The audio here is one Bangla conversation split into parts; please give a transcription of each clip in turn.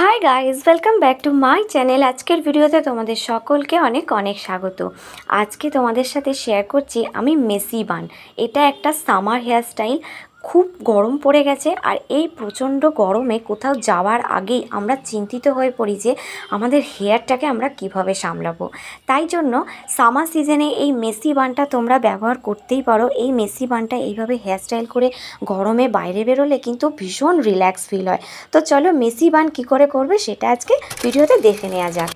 High guys welcome back to my channel আজকের ভিডিওতে তোমাদের সকলকে অনেক অনেক স্বাগত আজকে তোমাদের সাথে শেয়ার করছি আমি মেসি বান এটা একটা সামার হেয়ারস্টাইল খুব গরম পড়ে গেছে আর এই প্রচণ্ড গরমে কোথাও যাওয়ার আগেই আমরা চিন্তিত হয়ে পড়ি যে আমাদের হেয়ারটাকে আমরা কিভাবে সামলাবো তাই জন্য সামার সিজনে এই মেসি বানটা তোমরা ব্যবহার করতেই পারো এই মেসি বানটা এইভাবে হেয়ারস্টাইল করে গরমে বাইরে বেরোলে কিন্তু ভীষণ রিল্যাক্স ফিল হয় তো চলো মেসি বান কি করে করবে সেটা আজকে ভিডিওতে দেখে নেওয়া যাক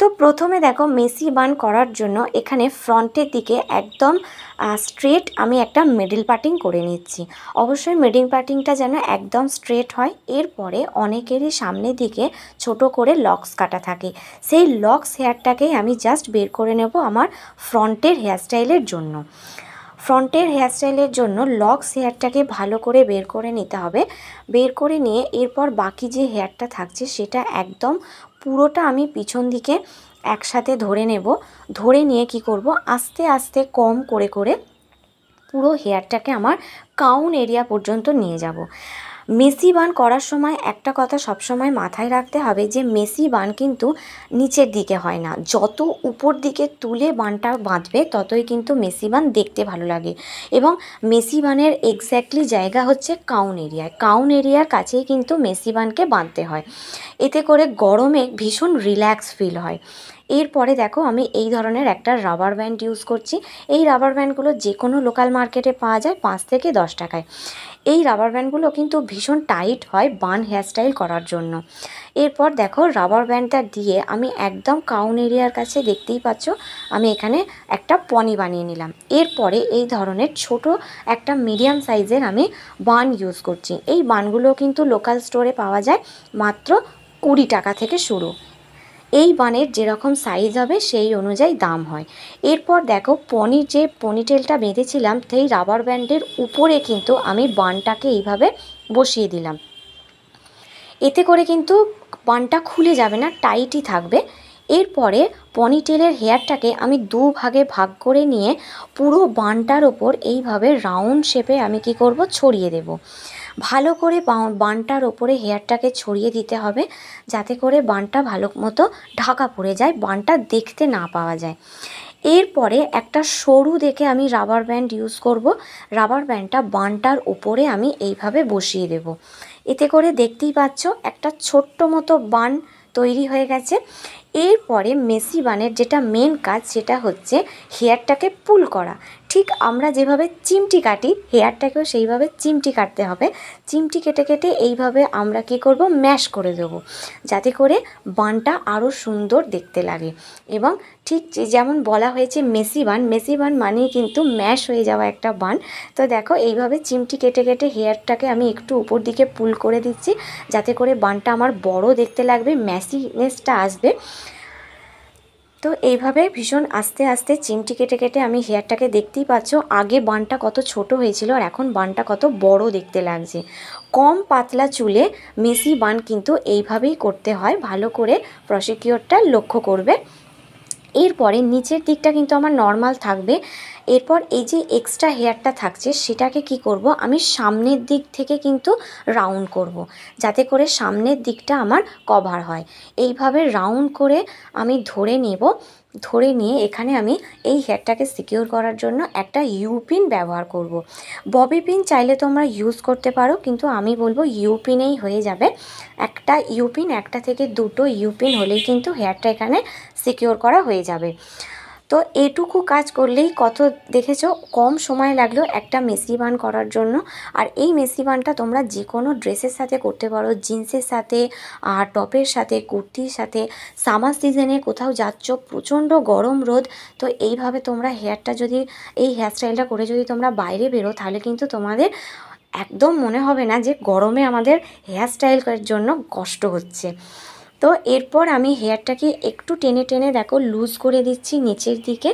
তো প্রথমে দেখো মেসি বান করার জন্য এখানে ফ্রন্টের দিকে একদম স্ট্রেট আমি একটা মিডিল পার্টিং করে নিচ্ছি অবশ্যই মিডিল পার্টিংটা যেন একদম স্ট্রেট হয় এরপরে অনেকেরই সামনের দিকে ছোট করে লক্স কাটা থাকে সেই লক্স হেয়ারটাকেই আমি জাস্ট বের করে নেব আমার ফ্রন্টের হেয়ারস্টাইলের জন্য ফ্রন্টের হেয়ারস্টাইলের জন্য লক্স হেয়ারটাকে ভালো করে বের করে নিতে হবে বের করে নিয়ে এরপর বাকি যে হেয়ারটা থাকছে সেটা একদম পুরোটা আমি পিছন দিকে একসাথে ধরে নেব ধরে নিয়ে কি করব আস্তে আস্তে কম করে করে পুরো হেয়ারটাকে আমার কাউন এরিয়া পর্যন্ত নিয়ে যাব মেসি বান করার সময় একটা কথা সবসময় মাথায় রাখতে হবে যে মেসি বান কিন্তু নিচের দিকে হয় না যত উপর দিকে তুলে বানটা বাঁধবে ততই কিন্তু মেসি বান দেখতে ভালো লাগে এবং মেসি বানের এক্স্যাক্টলি জায়গা হচ্ছে কাউন এরিয়ায় কাউন এরিয়ার কাছেই কিন্তু মেসি বানকে বাঁধতে হয় এতে করে গরমে ভীষণ রিল্যাক্স ফিল হয় এরপরে দেখো আমি এই ধরনের একটা রাবার ব্যান্ড ইউজ করছি এই রাবার ব্যান্ডগুলো যে কোনো লোকাল মার্কেটে পাওয়া যায় পাঁচ থেকে দশ টাকায় এই রাবার ব্যান্ডগুলো কিন্তু ভীষণ টাইট হয় বান হেয়ারস্টাইল করার জন্য এরপর দেখো রাবার ব্যান্ডটা দিয়ে আমি একদম কাউন এরিয়ার কাছে দেখতেই পাচ্ছ আমি এখানে একটা পনি বানিয়ে নিলাম এরপরে এই ধরনের ছোট একটা মিডিয়াম সাইজের আমি বান ইউজ করছি এই বানগুলো কিন্তু লোকাল স্টোরে পাওয়া যায় মাত্র কুড়ি টাকা থেকে শুরু এই বানের যেরকম সাইজ হবে সেই অনুযায়ী দাম হয় এরপর দেখো পনির যে পনিটেলটা বেঁধেছিলাম সেই রাবার ব্যান্ডের উপরে কিন্তু আমি বানটাকে এইভাবে বসিয়ে দিলাম এতে করে কিন্তু বানটা খুলে যাবে না টাইটই থাকবে এরপরে পনিটেলের হেয়ারটাকে আমি দু ভাগে ভাগ করে নিয়ে পুরো বানটার ওপর এইভাবে রাউন্ড শেপে আমি কি করব ছড়িয়ে দেব ভালো করে বানটার ওপরে হেয়ারটাকে ছড়িয়ে দিতে হবে যাতে করে বানটা ভালো মতো ঢাকা পড়ে যায় বানটা দেখতে না পাওয়া যায় এরপরে একটা সরু দেখে আমি রাবার ব্যান্ড ইউজ করব রাবার ব্যান্ডটা বানটার ওপরে আমি এইভাবে বসিয়ে দেব এতে করে দেখতেই পাচ্ছ একটা ছোট্ট মতো বান তৈরি হয়ে গেছে এরপরে মেসি বানের যেটা মেন কাজ সেটা হচ্ছে হেয়ারটাকে পুল করা ঠিক আমরা যেভাবে চিমটি কাটি হেয়ারটাকেও সেইভাবে চিমটি কাটতে হবে চিমটি কেটে কেটে এইভাবে আমরা কি করব ম্যাশ করে দেব যাতে করে বানটা আরও সুন্দর দেখতে লাগে এবং ঠিক যেমন বলা হয়েছে মেসি বান মেসি বান মানেই কিন্তু ম্যাশ হয়ে যাওয়া একটা বান তো দেখো এইভাবে চিমটি কেটে কেটে হেয়ারটাকে আমি একটু উপর দিকে পুল করে দিচ্ছি যাতে করে বানটা আমার বড় দেখতে লাগবে ম্যাসিনেসটা আসবে তো এইভাবে ভীষণ আস্তে আস্তে চিমটি কেটে কেটে আমি হেয়ারটাকে দেখতেই পাচ্ছ আগে বানটা কত ছোট হয়েছিল আর এখন বানটা কত বড় দেখতে লাগছে কম পাতলা চুলে মেসি বান কিন্তু এইভাবেই করতে হয় ভালো করে প্রসিকিউরটা লক্ষ্য করবে এরপরে নিচের দিকটা কিন্তু আমার নর্মাল থাকবে এরপর এই যে এক্সট্রা হেয়ারটা থাকছে সেটাকে কি করব আমি সামনের দিক থেকে কিন্তু রাউন্ড করব। যাতে করে সামনের দিকটা আমার কভার হয় এইভাবে রাউন্ড করে আমি ধরে নেব ধরে নিয়ে এখানে আমি এই হেয়ারটাকে সিকিওর করার জন্য একটা ইউপিন ব্যবহার করব। ববি পিন চাইলে তোমরা ইউজ করতে পারো কিন্তু আমি বলবো ইউপিনেই হয়ে যাবে একটা ইউপিন একটা থেকে দুটো ইউপিন হলেই কিন্তু হেয়ারটা এখানে সিকিওর করা হয়ে যাবে তো এটুকু কাজ করলেই কত দেখেছো কম সময় লাগলো একটা মেসি বান করার জন্য আর এই মেসি বানটা তোমরা যে কোনো ড্রেসের সাথে করতে পারো জিন্সের সাথে আর টপের সাথে কুর্তির সাথে সামার সিজনে কোথাও যাচ্ছ প্রচণ্ড গরম রোদ তো এইভাবে তোমরা হেয়ারটা যদি এই হেয়ারস্টাইলটা করে যদি তোমরা বাইরে বেরো তাহলে কিন্তু তোমাদের একদম মনে হবে না যে গরমে আমাদের হেয়ারস্টাইল করার জন্য কষ্ট হচ্ছে তো এরপর আমি হেয়ারটাকে একটু টেনে টেনে দেখো লুজ করে দিচ্ছি নিচের দিকে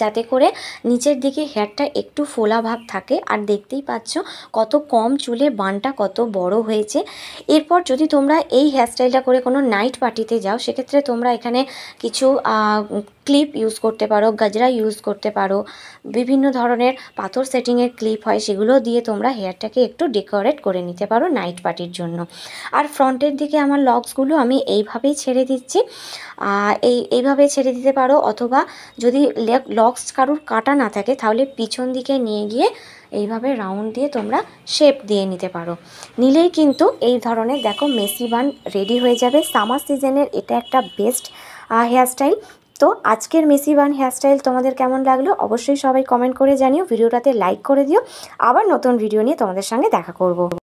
যাতে করে নিচের দিকে হেয়ারটা একটু ফোলা ভাব থাকে আর দেখতেই পাচ্ছ কত কম চুলে বানটা কত বড় হয়েছে এরপর যদি তোমরা এই হেয়ারস্টাইলটা করে কোনো নাইট পার্টিতে যাও সেক্ষেত্রে তোমরা এখানে কিছু ক্লিপ ইউজ করতে পারো গাজরা ইউজ করতে পারো বিভিন্ন ধরনের পাথর সেটিংয়ের ক্লিপ হয় সেগুলো দিয়ে তোমরা হেয়ারটাকে একটু ডেকোরেট করে নিতে পারো নাইট পার্টির জন্য আর ফ্রন্টের দিকে আমার লক্সগুলো আমি এইভাবেই ছেড়ে দিচ্ছি এই এইভাবে ছেড়ে দিতে পারো অথবা যদি লক্স কারুর কাটা না থাকে তাহলে পিছন দিকে নিয়ে গিয়ে এইভাবে রাউন্ড দিয়ে তোমরা শেপ দিয়ে নিতে পারো নিলেই কিন্তু এই ধরনের দেখো মেসি বান রেডি হয়ে যাবে সামার সিজনের এটা একটা বেস্ট হেয়ারস্টাইল তো আজকের মেসি বান হেয়ারস্টাইল তোমাদের কেমন লাগলো অবশ্যই সবাই কমেন্ট করে জানিও ভিডিওটাতে লাইক করে দিও আবার নতুন ভিডিও নিয়ে তোমাদের সঙ্গে দেখা করবো